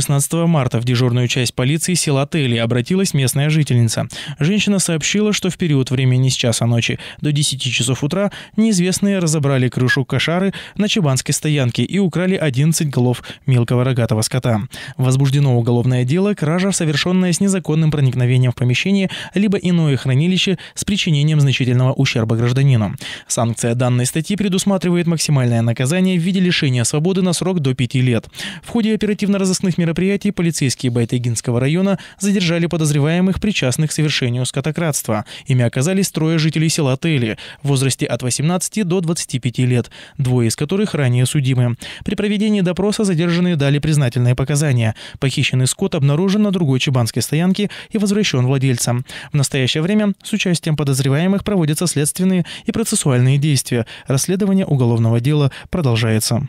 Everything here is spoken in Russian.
16 марта в дежурную часть полиции села Тели обратилась местная жительница. Женщина сообщила, что в период времени с часа ночи до 10 часов утра неизвестные разобрали крышу кошары на Чебанской стоянке и украли 11 голов мелкого рогатого скота. Возбуждено уголовное дело кража, совершенная с незаконным проникновением в помещение либо иное хранилище с причинением значительного ущерба гражданину. Санкция данной статьи предусматривает максимальное наказание в виде лишения свободы на срок до 5 лет. В ходе оперативно-розыскных мероприятий мероприятии полицейские Байтегинского района задержали подозреваемых, причастных к совершению скотократства. Ими оказались трое жителей села Тели в возрасте от 18 до 25 лет, двое из которых ранее судимы. При проведении допроса задержанные дали признательные показания. Похищенный скот обнаружен на другой чебанской стоянке и возвращен владельцам. В настоящее время с участием подозреваемых проводятся следственные и процессуальные действия. Расследование уголовного дела продолжается.